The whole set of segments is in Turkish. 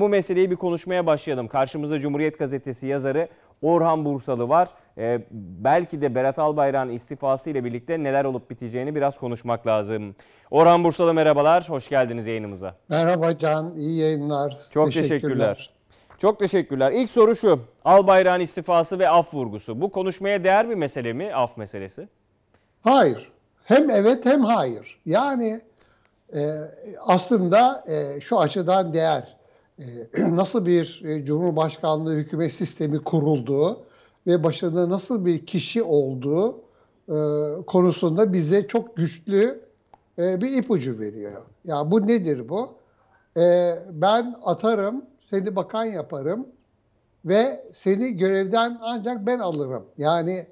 bu meseleyi bir konuşmaya başlayalım. Karşımızda Cumhuriyet Gazetesi yazarı Orhan Bursalı var. Ee, belki de Berat Albayrak'ın istifası ile birlikte neler olup biteceğini biraz konuşmak lazım. Orhan Bursalı merhabalar, hoş geldiniz yayınımıza. Merhaba Can, iyi yayınlar. Çok teşekkürler. teşekkürler. Çok teşekkürler. İlk soru şu, Albayrak'ın istifası ve af vurgusu. Bu konuşmaya değer bir mesele mi, af meselesi? Hayır. Hem evet hem hayır. Yani e, aslında e, şu açıdan değer e, nasıl bir e, cumhurbaşkanlığı hükümet sistemi kurulduğu ve başında nasıl bir kişi olduğu e, konusunda bize çok güçlü bir ipucu veriyor. Ya bu nedir bu? Ben atarım, seni bakan yaparım ve seni görevden ancak ben alırım. Yani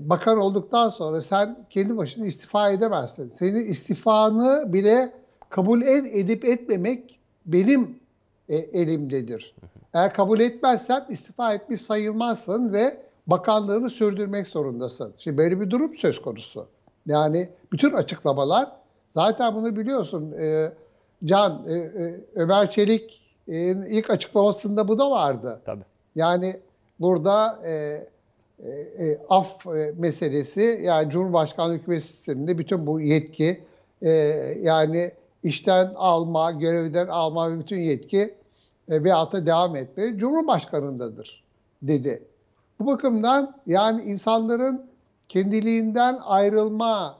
bakan olduktan sonra sen kendi başına istifa edemezsin. Senin istifanı bile kabul edip etmemek benim e, elimdedir. Eğer kabul etmezsen istifa etmiş sayılmazsın ve bakanlığını sürdürmek zorundasın. Şimdi böyle bir durum söz konusu. Yani bütün açıklamalar zaten bunu biliyorsun e, Can e, e, Ömer Çelik ilk açıklamasında bu da vardı. Tabii. Yani burada e, e, e, af e, meselesi yani Cumhurbaşkanlığı hükümet sisteminde bütün bu yetki e, yani işten alma, görevden alma ve bütün yetki e, veyahut da devam etmeye Cumhurbaşkanı'ndadır dedi. Bu bakımdan yani insanların kendiliğinden ayrılma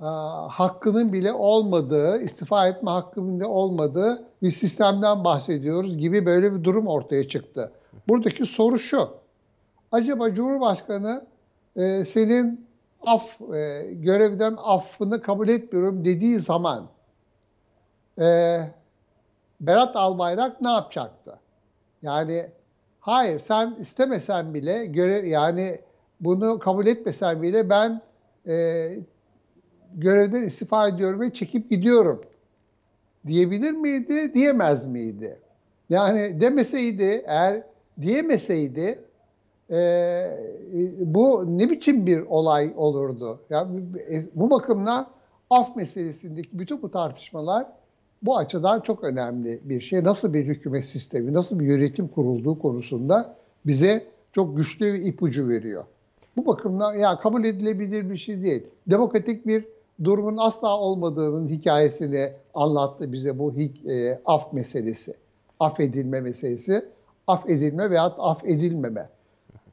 e, hakkının bile olmadığı, istifa etme hakkının bile olmadığı bir sistemden bahsediyoruz gibi böyle bir durum ortaya çıktı. Buradaki soru şu. Acaba Cumhurbaşkanı e, senin af e, görevden affını kabul etmiyorum dediği zaman e, Berat Albayrak ne yapacaktı? Yani hayır sen istemesen bile görev yani bunu kabul etmesen bile ben e, görevden istifa ediyorum ve çekip gidiyorum diyebilir miydi, diyemez miydi? Yani demeseydi eğer diyemeseydi e, bu ne biçim bir olay olurdu? Yani, e, bu bakımdan af meselesindeki bütün bu tartışmalar bu açıdan çok önemli bir şey. Nasıl bir hükümet sistemi, nasıl bir yönetim kurulduğu konusunda bize çok güçlü bir ipucu veriyor. Bu bakımdan ya kabul edilebilir bir şey değil. Demokratik bir durumun asla olmadığının hikayesini anlattı bize bu e, af meselesi. affedilme meselesi. affedilme edilme veyahut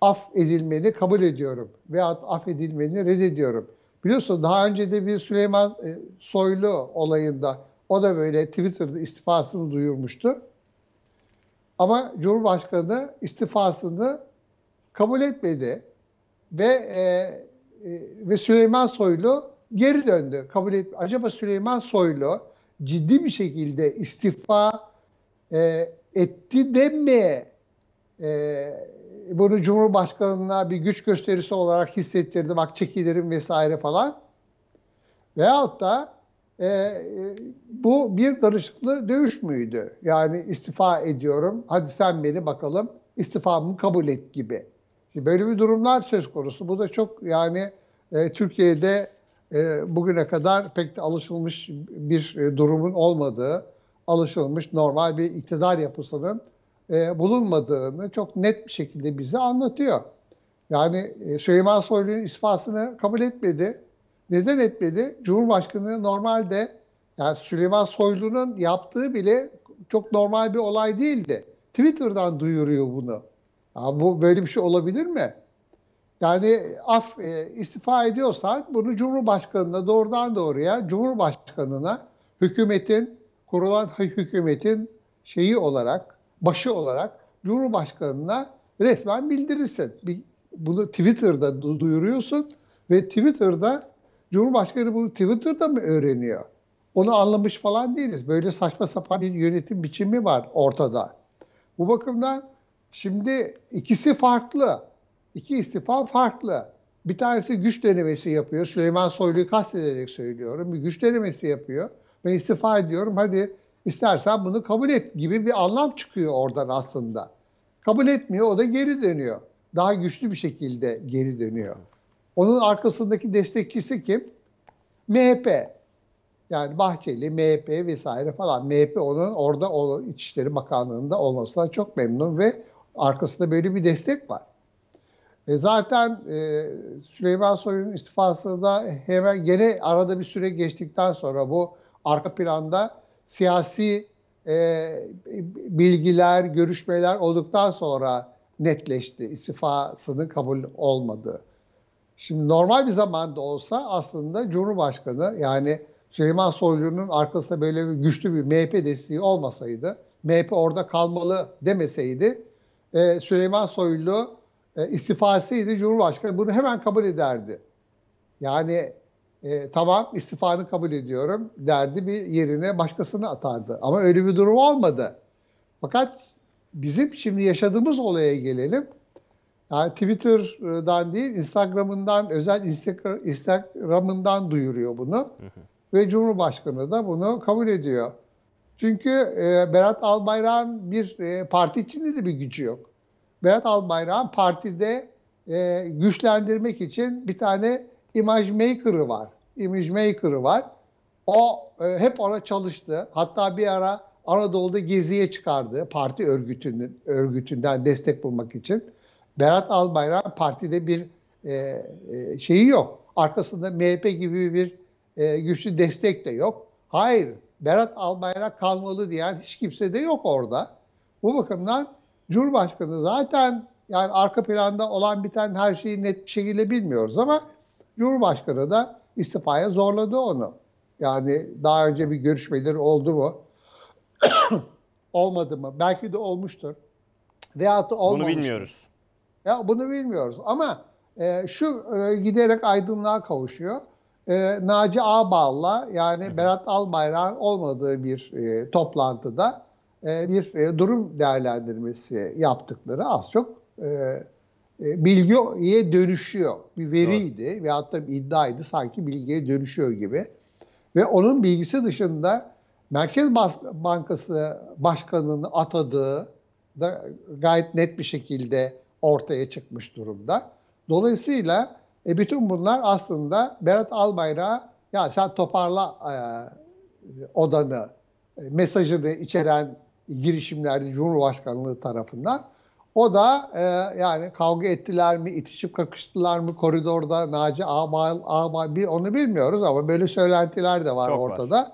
af edilmeme. kabul ediyorum veyahut af edilmeni reddediyorum. Biliyorsun daha önce de bir Süleyman e, Soylu olayında o da böyle Twitter'da istifasını duyurmuştu. Ama Cumhurbaşkanı istifasını kabul etmedi ve e, e, ve Süleyman Soylu geri döndü. Kabul et. Acaba Süleyman Soylu ciddi bir şekilde istifa e, etti demeye e, bunu Cumhurbaşkanı'na bir güç gösterisi olarak hissettirdi. Bak çekilirim vesaire falan. Veyahut da ee, e, bu bir karışıklı dövüş müydü? Yani istifa ediyorum, hadi sen beni bakalım istifamı kabul et gibi. Şimdi böyle bir durumlar söz konusu. Bu da çok yani e, Türkiye'de e, bugüne kadar pek de alışılmış bir e, durumun olmadığı, alışılmış normal bir iktidar yapısının e, bulunmadığını çok net bir şekilde bize anlatıyor. Yani e, Süleyman Soylu'nun istifasını kabul etmedi. Neden etmedi? Cumhurbaşkanı normalde yani Süleyman Soylu'nun yaptığı bile çok normal bir olay değildi. Twitter'dan duyuruyor bunu. Ya bu böyle bir şey olabilir mi? Yani af e, istifa ediyorsan bunu Cumhurbaşkanına doğrudan doğruya Cumhurbaşkanına hükümetin kurulan hükümetin şeyi olarak başı olarak Cumhurbaşkanına resmen bildirirsin. Bunu Twitter'da duyuruyorsun ve Twitter'da Cumhurbaşkanı bunu Twitter'da mı öğreniyor? Onu anlamış falan değiliz. Böyle saçma sapan bir yönetim biçimi var ortada. Bu bakımdan şimdi ikisi farklı. İki istifa farklı. Bir tanesi güç denemesi yapıyor. Süleyman Soylu'yu kastederek söylüyorum. Bir güç denemesi yapıyor. Ben istifa ediyorum. Hadi istersen bunu kabul et gibi bir anlam çıkıyor oradan aslında. Kabul etmiyor. O da geri dönüyor. Daha güçlü bir şekilde geri dönüyor. Onun arkasındaki destekçisi kim? MHP. Yani Bahçeli, MHP vesaire falan. MHP onun orada o İçişleri Bakanlığı'nda olmasına çok memnun ve arkasında böyle bir destek var. E zaten e, Süleyman Soylu'nun istifasında hemen gene arada bir süre geçtikten sonra bu arka planda siyasi e, bilgiler, görüşmeler olduktan sonra netleşti istifasının kabul olmadığı. Şimdi normal bir zamanda olsa aslında Cumhurbaşkanı yani Süleyman Soylu'nun arkasında böyle bir güçlü bir MHP desteği olmasaydı, MHP orada kalmalı demeseydi e, Süleyman Soylu e, istifasıydı Cumhurbaşkanı bunu hemen kabul ederdi. Yani e, tamam istifanı kabul ediyorum derdi bir yerine başkasını atardı. Ama öyle bir durum olmadı. Fakat bizim şimdi yaşadığımız olaya gelelim. Yani Twitter'dan değil Instagram'ından özel Instagram'ından duyuruyor bunu. Hı hı. Ve Cumhurbaşkanı da bunu kabul ediyor. Çünkü e, Berat Albayrak'ın bir e, parti içinde de bir gücü yok. Berat Albayrak'ın partide e, güçlendirmek için bir tane image maker'ı var. Image maker'ı var. O e, hep ona çalıştı. Hatta bir ara Anadolu'da geziye çıkardı parti örgütünün örgütünden destek bulmak için. Berat Albayrak partide bir e, e, şeyi yok. Arkasında MHP gibi bir e, güçlü destek de yok. Hayır, Berat Albayrak kalmalı diyen hiç kimse de yok orada. Bu bakımdan Cumhurbaşkanı zaten yani arka planda olan biten her şeyi net bir şekilde bilmiyoruz ama Cumhurbaşkanı da istifaya zorladı onu. Yani daha önce bir görüşmeleri oldu mu? olmadı mı? Belki de olmuştur. Veyahut da olmamıştır. Bunu bilmiyoruz. Ya bunu bilmiyoruz ama e, şu e, giderek aydınlığa kavuşuyor. E, Naci Ağbal'la yani Hı-hı. Berat Albayrak'ın olmadığı bir e, toplantıda e, bir e, durum değerlendirmesi yaptıkları az çok e, e bilgiye dönüşüyor. Bir veriydi Doğru. ve hatta bir iddiaydı sanki bilgiye dönüşüyor gibi. Ve onun bilgisi dışında Merkez Bankası Başkanı'nın atadığı da gayet net bir şekilde ortaya çıkmış durumda. Dolayısıyla e, bütün bunlar aslında Berat Albayrak'a ya sen toparla e, odanı e, mesajını içeren girişimlerdi Cumhurbaşkanlığı tarafından. O da e, yani kavga ettiler mi, itişip kakıştılar mı koridorda Naci Ağmal, Ağmal, bir onu bilmiyoruz ama böyle söylentiler de var Çok ortada. Var.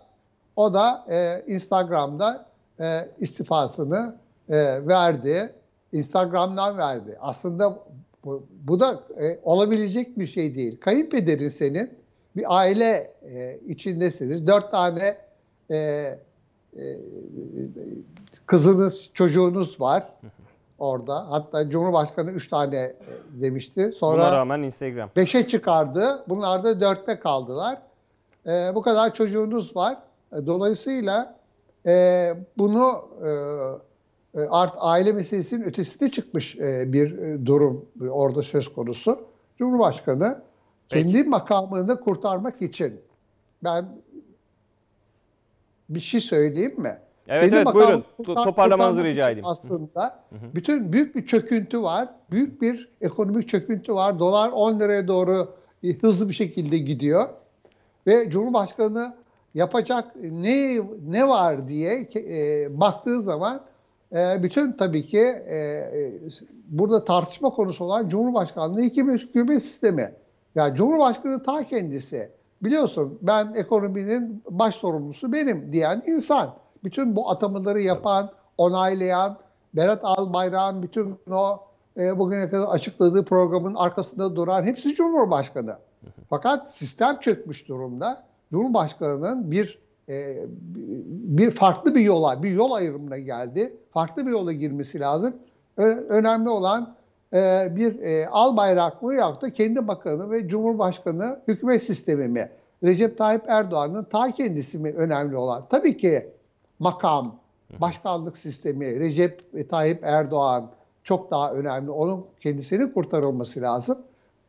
O da e, Instagram'da e, istifasını e, verdi. Instagram'dan verdi. Aslında bu, bu da e, olabilecek bir şey değil. Kayınpederin senin bir aile e, içindesiniz. Dört tane e, e, kızınız, çocuğunuz var orada. Hatta Cumhurbaşkanı üç tane e, demişti. Sonra Buna rağmen Instagram. Beşe çıkardı. Bunlar da dörtte kaldılar. E, bu kadar çocuğunuz var. E, dolayısıyla e, bunu e, e, art aile meselesinin ötesinde çıkmış e, bir e, durum orada söz konusu. Cumhurbaşkanı Peki. kendi makamını kurtarmak için ben bir şey söyleyeyim mi? Evet kendi evet buyurun kurtar, toparlamanızı rica edeyim. Aslında bütün büyük bir çöküntü var. Büyük bir ekonomik çöküntü var. Dolar 10 liraya doğru hızlı bir şekilde gidiyor. Ve Cumhurbaşkanı yapacak ne ne var diye e, baktığı zaman e, bütün tabii ki e, e, burada tartışma konusu olan Cumhurbaşkanlığı iki bir hükümet sistemi. Yani Cumhurbaşkanı ta kendisi. Biliyorsun ben ekonominin baş sorumlusu benim diyen insan. Bütün bu atamaları yapan, onaylayan, Berat Albayrak'ın bütün o e, bugüne kadar açıkladığı programın arkasında duran hepsi Cumhurbaşkanı. Fakat sistem çökmüş durumda. Cumhurbaşkanının bir e, bir farklı bir yola, bir yol ayrımına geldi. Farklı bir yola girmesi lazım. önemli olan e, bir e, al bayrak mı yahut da kendi bakanı ve cumhurbaşkanı hükümet sistemi mi? Recep Tayyip Erdoğan'ın ta kendisi mi önemli olan? Tabii ki makam, başkanlık sistemi, Recep Tayyip Erdoğan çok daha önemli. Onun kendisini kurtarılması lazım.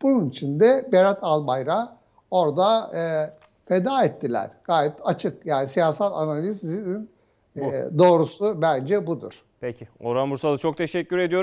Bunun için de Berat Albayrak orada e, feda ettiler. Gayet açık. Yani siyasal analiz e, doğrusu bence budur. Peki. Orhan Bursalı çok teşekkür ediyorum.